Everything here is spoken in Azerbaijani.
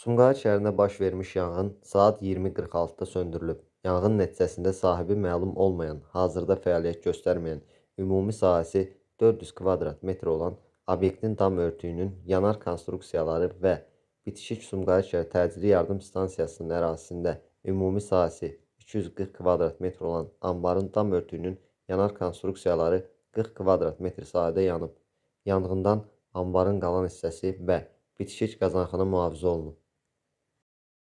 Sumqayıt şəhərində baş vermiş yanğın saat 20:46-da söndürülüb. Yanğın nəticəsində sahibi məlum olmayan, hazırda fəaliyyət göstərməyən, ümumi sahəsi 400 kvadrat metr olan obyektin dam örtüyünün yanar konstruksiyaları və bitişik Sumqayıt şəhər təcili yardım stansiyasının ərazisində ümumi sahəsi 240 kvadrat metr olan anbarın dam örtüyünün yanar konstruksiyaları 40 kvadrat metr sahədə yanıb. Yanğından anbarın qalan hissəsi və bitişik qazanxana mühafizə olunub.